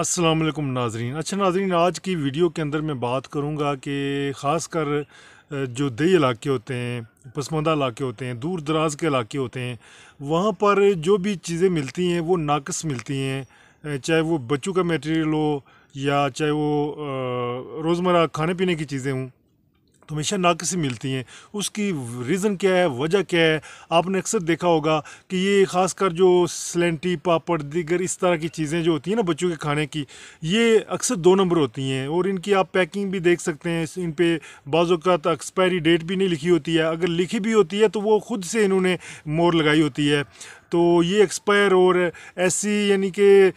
अस्सलाम वालेकुम नाजरीन अच्छा नाजरीन आज की वीडियो के अंदर मैं बात करूंगा कि ख़ासकर जो दही इलाके होते हैं पसमानदा इलाके होते हैं दूर दराज के इलाके होते हैं वहाँ पर जो भी चीज़ें मिलती हैं वो नाकस मिलती हैं चाहे वो बच्चों का मटेरियल हो या चाहे वो रोज़मर्रा खाने पीने की चीज़ें हों तो हमेशा नाकसी मिलती हैं उसकी रीज़न क्या है वजह क्या है आपने अक्सर देखा होगा कि ये खासकर जो सलेंटी पापड़ दीगर इस तरह की चीज़ें जो होती हैं ना बच्चों के खाने की ये अक्सर दो नंबर होती हैं और इनकी आप पैकिंग भी देख सकते हैं इन पर बाज़ात एक्सपायरी डेट भी नहीं लिखी होती है अगर लिखी भी होती है तो वो खुद से इन्होंने मोर लगाई होती है तो ये एक्सपायर और ऐसी यानी कि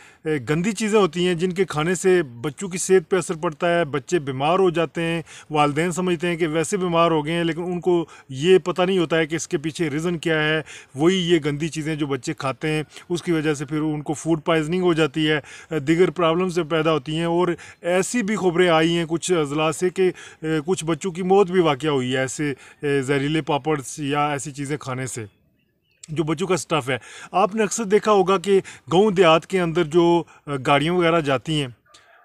गंदी चीज़ें होती हैं जिनके खाने से बच्चों की सेहत पे असर पड़ता है बच्चे बीमार हो जाते हैं वालदे समझते हैं कि वैसे बीमार हो गए हैं लेकिन उनको ये पता नहीं होता है कि इसके पीछे रीज़न क्या है वही ये गंदी चीज़ें जो बच्चे खाते हैं उसकी वजह से फिर उनको फूड पॉइजनिंग हो जाती है दिगर प्रॉब्लम्स पैदा होती हैं और ऐसी भी खबरें आई हैं कुछ अजला से कि कुछ बच्चों की मौत भी वाक़ हुई है ऐसे जहरीले पापड़ या ऐसी चीज़ें खाने से जो बच्चों का स्टफ़ है आपने अक्सर देखा होगा कि गांव देहात के अंदर जो गाड़ियाँ वगैरह जाती हैं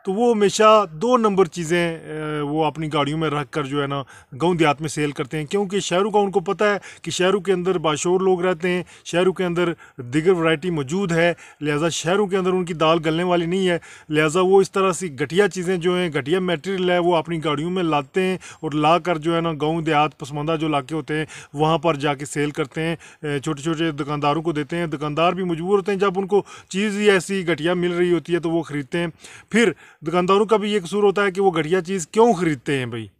तो वो हमेशा दो नंबर चीज़ें वो अपनी गाड़ियों में रख कर जो है ना गाँव देहात में सेल करते हैं क्योंकि शहरों का उनको पता है कि शहरों के अंदर बाशोर लोग रहते हैं शहरों के अंदर दिगर वैरायटी मौजूद है लिहाजा शहरों के अंदर उनकी दाल गलने वाली नहीं है लिहाजा वो इस तरह से घटिया चीज़ें जो हैं घटिया मटेरियल है वो अपनी गाड़ियों में लाते हैं और ला कर जो है ना गाँव देहात पसमानदा जो इलाके होते हैं वहाँ पर जाके सेल करते हैं छोटे छोटे दुकानदारों को देते हैं दुकानदार भी मजबूर होते हैं जब उनको चीज़ ही ऐसी घटिया मिल रही होती है तो वो ख़रीदते हैं फिर दुकानदारों का भी ये कसूर होता है कि वो घटिया चीज़ क्यों ख़रीदते हैं भाई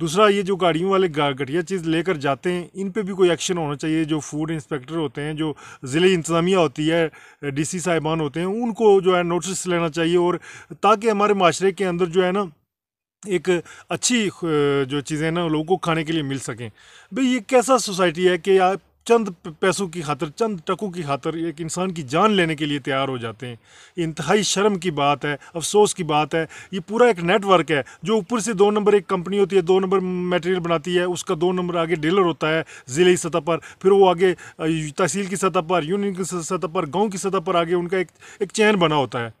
दूसरा ये जो गाड़ियों वाले घटिया चीज़ लेकर जाते हैं इन पे भी कोई एक्शन होना चाहिए जो फूड इंस्पेक्टर होते हैं जो ज़िले इंतज़ामिया होती है डीसी साहिबान होते हैं उनको जो है नोटिस लेना चाहिए और ताकि हमारे माशरे के अंदर जो है ना एक अच्छी जो चीज़ें ना लोगों को खाने के लिए मिल सकें भाई ये कैसा सोसाइटी है कि आप चंद पैसों की खातर चंद टकों की खातर एक इंसान की जान लेने के लिए तैयार हो जाते हैं इंतहाई शर्म की बात है अफसोस की बात है ये पूरा एक नेटवर्क है जो ऊपर से दो नंबर एक कंपनी होती है दो नंबर मटेरियल बनाती है उसका दो नंबर आगे डीलर होता है ज़िले की सतह पर फिर वो आगे तहसील की सतह पर यूनियन की सतह पर गाँव की सतह पर आगे उनका एक एक चैन बना होता है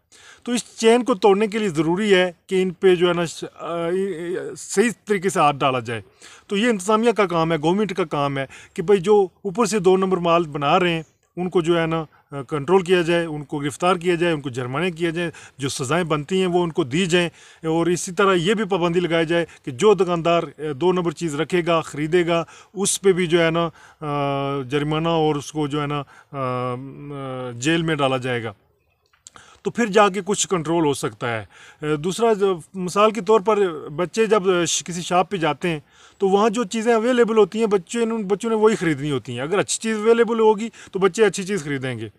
तो इस चेन को तोड़ने के लिए ज़रूरी है कि इन पे जो है ना सही तरीके से हाथ डाला जाए तो ये इंतज़ामिया का काम है गवर्नमेंट का काम है कि भाई जो ऊपर से दो नंबर माल बना रहे हैं उनको जो है ना कंट्रोल किया जाए उनको गिरफ़्तार किया जाए उनको जुर्माने किया जाए जो सज़ाएं बनती हैं वो उनको दी जाएँ और इसी तरह ये भी पाबंदी लगाई जाए कि जो दुकानदार दो नंबर चीज़ रखेगा ख़रीदेगा उस पर भी जो है ना जुर्माना और उसको जो है ना जेल में डाला जाएगा तो फिर जाके कुछ कंट्रोल हो सकता है दूसरा मिसाल के तौर पर बच्चे जब किसी शॉप पे जाते हैं तो वहाँ जो चीज़ें अवेलेबल होती हैं बच्चे बच्चों ने वही ख़रीदनी होती हैं अगर अच्छी चीज़ अवेलेबल होगी तो बच्चे अच्छी चीज़ ख़रीदेंगे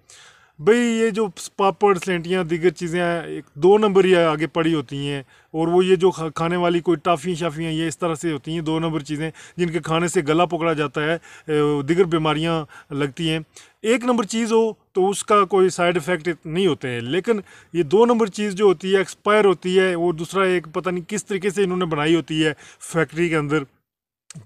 भाई ये जो पापड़ सेंटियाँ दीगर चीज़ें एक दो नंबर ही आगे पड़ी होती हैं और वो ये जो खाने वाली कोई टाफ़ी शाफियाँ ये इस तरह से होती हैं दो नंबर चीज़ें जिनके खाने से गला पकड़ा जाता है दिगर बीमारियाँ लगती हैं एक नंबर चीज़ हो तो उसका कोई साइड इफ़ेक्ट नहीं होते हैं लेकिन ये दो नंबर चीज़ जो होती है एक्सपायर होती है और दूसरा एक पता नहीं किस तरीके से इन्होंने बनाई होती है फैक्ट्री के अंदर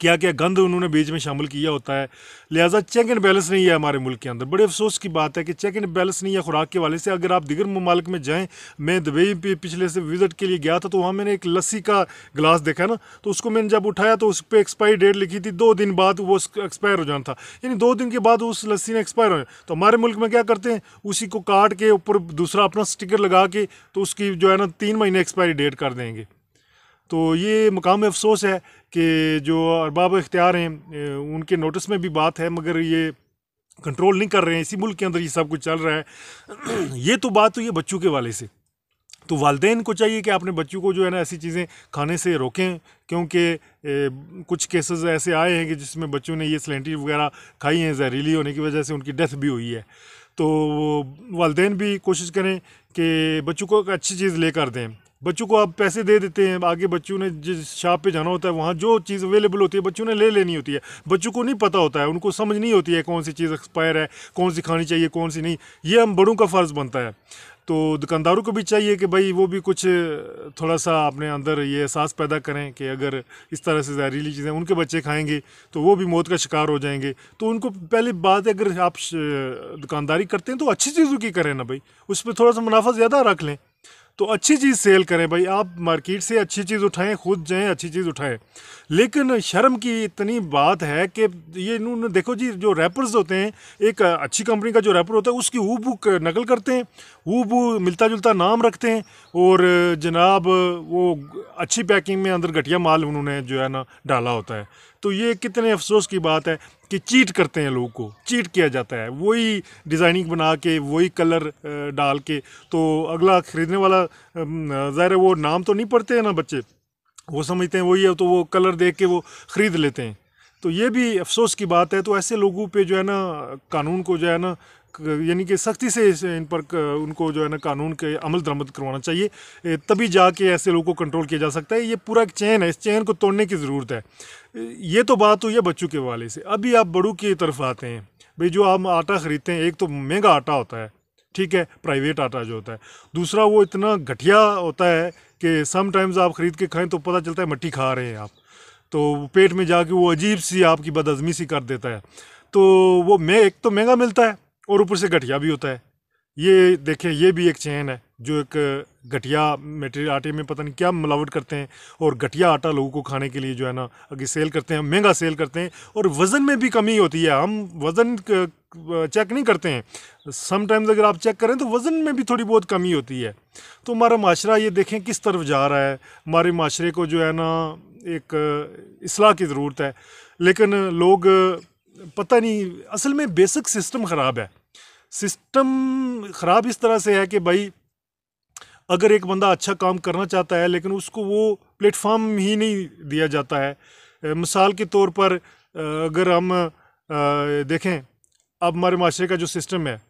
क्या क्या गंद उन्होंने बीच में शामिल किया होता है लिहाजा चेक एंड बैलेंस नहीं है हमारे मुल्क के अंदर बड़े अफसोस की बात है कि चेक एंड बैलेंस नहीं है खुराक के वाले से अगर आप दिगर ममालिक में जाएँ मैं दुबई पे पिछले से विज़िट के लिए गया था तो वहाँ मैंने एक लस्सी का गिलास देखा ना तो उसको मैंने जब उठाया तो उस पर एक्सपायरी डेट लिखी थी दो दिन बाद वो एक्सपायर हो जाना था यानी दो दिन के बाद उस लस्सी ने एक्सपायर हो तो हमारे मुल्क में क्या करते हैं उसी को काट के ऊपर दूसरा अपना स्टिकर लगा के तो उसकी जो है ना तीन महीने एक्सपायरी डेट कर देंगे तो ये मकाम अफसोस है कि जो अरबाब इख्तियार हैं उनके नोटिस में भी बात है मगर ये कंट्रोल नहीं कर रहे हैं इसी मुल्क के अंदर ये सब कुछ चल रहा है ये तो बात तो ये बच्चों के वाले से तो वालदेन को चाहिए कि अपने बच्चों को जो है ना ऐसी चीज़ें खाने से रोकें क्योंकि कुछ केसेस ऐसे आए हैं कि जिसमें बच्चों ने ये सलेंटी वगैरह खाई हैं जहरीली होने की वजह से उनकी डेथ भी हुई है तो वालदेन भी कोशिश करें कि बच्चों को एक अच्छी चीज़ लेकर दें बच्चों को आप पैसे दे देते हैं आगे बच्चों ने जिस शॉप पे जाना होता है वहाँ जो चीज़ अवेलेबल होती है बच्चों ने ले लेनी होती है बच्चों को नहीं पता होता है उनको समझ नहीं होती है कौन सी चीज़ एक्सपायर है कौन सी खानी चाहिए कौन सी नहीं ये हम बड़ों का फ़र्ज़ बनता है तो दुकानदारों को भी चाहिए कि भाई वो भी कुछ थोड़ा सा अपने अंदर ये एहसास पैदा करें कि अगर इस तरह से जहरीली चीज़ें उनके बच्चे खाएंगे तो वो भी मौत का शिकार हो जाएंगे तो उनको पहली बात अगर आप दुकानदारी करते हैं तो अच्छी चीज़ों की करें ना भाई उस पर थोड़ा सा मुनाफा ज़्यादा रख लें तो अच्छी चीज़ सेल करें भाई आप मार्केट से अच्छी चीज़ उठाएं खुद जाएं अच्छी चीज़ उठाएं लेकिन शर्म की इतनी बात है कि ये इन्होंने देखो जी जो रैपर्स होते हैं एक अच्छी कंपनी का जो रैपर होता है उसकी ऊबू नकल करते हैं ऊबू मिलता जुलता नाम रखते हैं और जनाब वो अच्छी पैकिंग में अंदर घटिया माल उन्होंने जो है ना डाला होता है तो ये कितने अफसोस की बात है कि चीट करते हैं लोगों को चीट किया जाता है वही डिज़ाइनिंग बना के वही कलर डाल के तो अगला ख़रीदने वाला ज़ाहिर है वो नाम तो नहीं पढ़ते हैं ना बच्चे वो समझते हैं वही है तो वो कलर देख के वो ख़रीद लेते हैं तो ये भी अफसोस की बात है तो ऐसे लोगों पे जो है ना कानून को जो है ना यानी कि सख्ती से इन पर उनको जो है ना कानून के अमल दरामद करवाना चाहिए तभी जाके ऐसे लोगों को कंट्रोल किया जा सकता है ये पूरा एक चैन है इस चैन को तोड़ने की ज़रूरत है ये तो बात हुई है बच्चों के वाले से अभी आप बड़ों की तरफ आते हैं भाई जो आप आटा ख़रीदते हैं एक तो महंगा आटा होता है ठीक है प्राइवेट आटा जो होता है दूसरा वो इतना घटिया होता है कि समटाइम्स आप ख़रीद के खाएँ तो पता चलता है मट्टी खा रहे हैं आप तो पेट में जाके वो अजीब सी आपकी बदअज़मी सी कर देता है तो वो मैं एक तो महंगा मिलता है और ऊपर से गठिया भी होता है ये देखें ये भी एक चैन है जो एक घटिया मटेरियल आटे में पता नहीं क्या मिलावट करते हैं और घटिया आटा लोगों को खाने के लिए जो है ना आगे सेल करते हैं महंगा सेल करते हैं और वज़न में भी कमी होती है हम वज़न चेक नहीं करते हैं समटाइम्स अगर आप चेक करें तो वज़न में भी थोड़ी बहुत कमी होती है तो हमारा माशरा ये देखें किस तरफ जा रहा है हमारे माशरे को जो है ना एक असलाह की ज़रूरत है लेकिन लोग पता नहीं असल में बेसिक सिस्टम ख़राब है सिस्टम ख़राब इस तरह से है कि भाई अगर एक बंदा अच्छा काम करना चाहता है लेकिन उसको वो प्लेटफॉर्म ही नहीं दिया जाता है मिसाल के तौर पर अगर हम देखें अब हमारे माशरे का जो सिस्टम है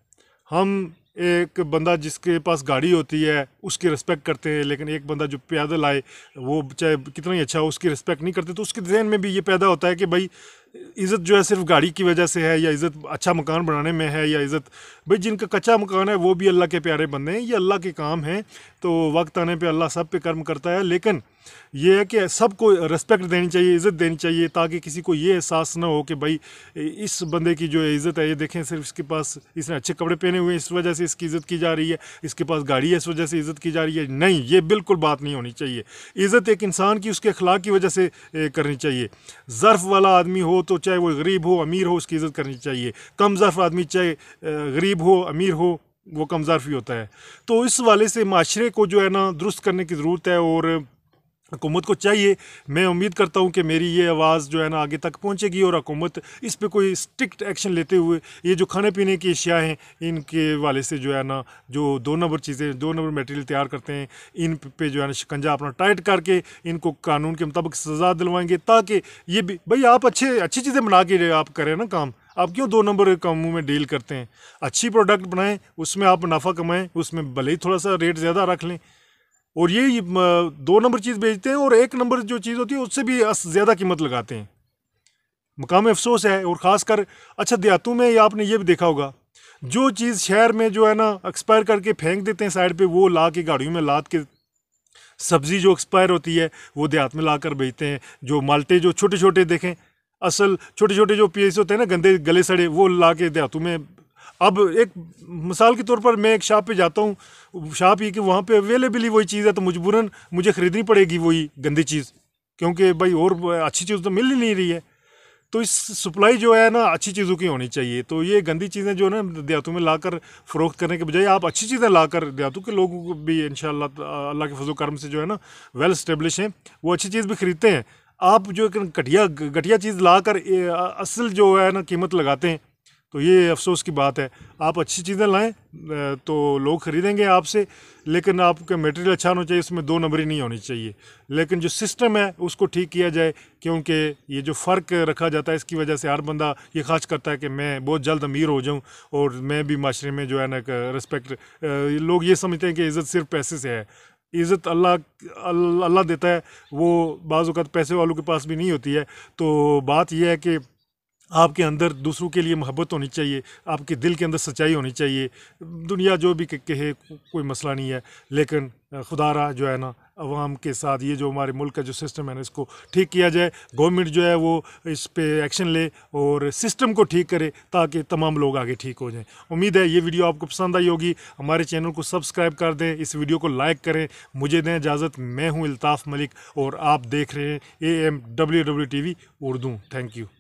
हम एक बंदा जिसके पास गाड़ी होती है उसकी रिस्पेक्ट करते हैं लेकिन एक बंदा जो पैदल आए वो चाहे कितना ही अच्छा हो उसकी रिस्पेक्ट नहीं करते तो उसके जहन में भी ये पैदा होता है कि भाई इज़्ज़त जो है सिर्फ गाड़ी की वजह से है या इज़्ज़त अच्छा मकान बनाने में है या इज़्ज़त भाई जिनका कच्चा मकान है वो भी अल्लाह के प्यारे बंदे हैं ये अल्लाह के काम हैं तो वक्त आने पे अल्लाह सब पे कर्म करता है लेकिन ये है कि सबको रिस्पेक्ट देनी चाहिए इज़्ज़त देनी चाहिए ताकि किसी को ये एहसास ना हो कि भाई इस बंदे की जो इज़्ज़त है ये देखें सिर्फ इसके पास इसने अच्छे कपड़े पहने हुए हैं इस वजह से इसकी इज़्ज़त की जा रही है इसके पास गाड़ी है इस वजह से इज़्ज़त की जा रही है नहीं ये बिल्कुल बात नहीं होनी चाहिए इज़्ज़त एक इंसान की उसके अखलाक की वजह से करनी चाहिए ज़र्फ़ वाला आदमी हो तो चाहे वो गरीब हो अमीर हो उसकी इज़्ज़त करनी चाहिए कम ज़र्फ़ आदमी चाहे गरीब हो अमीर हो वो कम ही होता है तो इस वाले से माशरे को जो है ना दुरुस्त करने की ज़रूरत है और हुकूमत को चाहिए मैं उम्मीद करता हूँ कि मेरी ये आवाज़ जो है ना आगे तक पहुँचेगी और हकूमत इस पर कोई स्ट्रिक्ट एक्शन लेते हुए ये जो खाने पीने की अशिया हैं इनके वाले से जो है ना जो दो नंबर चीज़ें दो नंबर मटेरियल तैयार करते हैं इन पे जो है ना शिकंजा अपना टाइट करके इनको कानून के मुताबिक सज़ा दिलवाएंगे ताकि ये भी भाई आप अच्छे अच्छी चीज़ें बना के आप करें ना काम आप क्यों दो नंबर कामों में डील करते हैं अच्छी प्रोडक्ट बनाएं उसमें आप मुनाफा कमाएं उसमें भले ही थोड़ा सा रेट ज़्यादा रख लें और ये दो नंबर चीज़ बेचते हैं और एक नंबर जो चीज़ होती है उससे भी ज़्यादा कीमत लगाते हैं मकाम अफसोस है और ख़ास कर अच्छा देहातों में आपने ये भी देखा होगा जो चीज़ शहर में जो है ना एक्सपायर करके फेंक देते हैं साइड पे वो ला के गाड़ियों में लाद के सब्ज़ी जो एक्सपायर होती है वो देहात में ला कर बेचते हैं जो माल्टे जो छोटे छोटे देखें असल छोटे छोटे जो पीस होते हैं ना गंदे गले सड़े वो ला के देहातों में अब एक मिसाल के तौर पर मैं एक शॉप पे जाता हूँ शॉप ये कि वहाँ पे अवेलेबल ही वही चीज़ है तो मजबूरन मुझे ख़रीदनी पड़ेगी वही गंदी चीज़ क्योंकि भाई और अच्छी चीज़ तो मिल ही नहीं रही है तो इस सप्लाई जो है ना अच्छी चीज़ों की होनी चाहिए तो ये गंदी चीज़ें जो है ना देहातों में लाकर फ़रोख्त करने के बजाय आप अच्छी चीज़ें लाकर देहातों के लोगों को भी इन अल्लाह के फजल कर्म से जो है ना वेल स्टेबलिश हैं वो अच्छी चीज़ भी ख़रीदते हैं आप जो एक घटिया घटिया चीज़ लाकर असल जो है ना कीमत लगाते हैं तो ये अफसोस की बात है आप अच्छी चीज़ें लाएं तो लोग ख़रीदेंगे आपसे लेकिन आपका मटेरियल अच्छा होना चाहिए इसमें दो नंबरी नहीं होनी चाहिए लेकिन जो सिस्टम है उसको ठीक किया जाए क्योंकि ये जो फ़र्क रखा जाता है इसकी वजह से हर बंदा ये ख्वाहिश करता है कि मैं बहुत जल्द अमीर हो जाऊँ और मैं भी माशरे में जो है ना रिस्पेक्ट लोग ये समझते हैं कि इज़्ज़त सिर्फ पैसे से है इज़्ज़त अल्लाह अल्लाह देता है वो बाज़त पैसे वालों के पास भी नहीं होती है तो बात यह है कि आपके अंदर दूसरों के लिए मोहब्बत होनी चाहिए आपके दिल के अंदर सच्चाई होनी चाहिए दुनिया जो भी कहे कोई मसला नहीं है लेकिन खुदा रहा जो है ना अवाम के साथ ये जो हमारे मुल्क का जो सिस्टम है ना इसको ठीक किया जाए गवर्नमेंट जो है वो इस पर एक्शन ले और सिस्टम को ठीक करे ताकि तमाम लोग आगे ठीक हो जाएं उम्मीद है ये वीडियो आपको पसंद आई होगी हमारे चैनल को सब्सक्राइब कर दें इस वीडियो को लाइक करें मुझे दें इजाज़त मैं हूँ अल्ताफ़ मलिक और आप देख रहे हैं A M W W T V Urdu thank you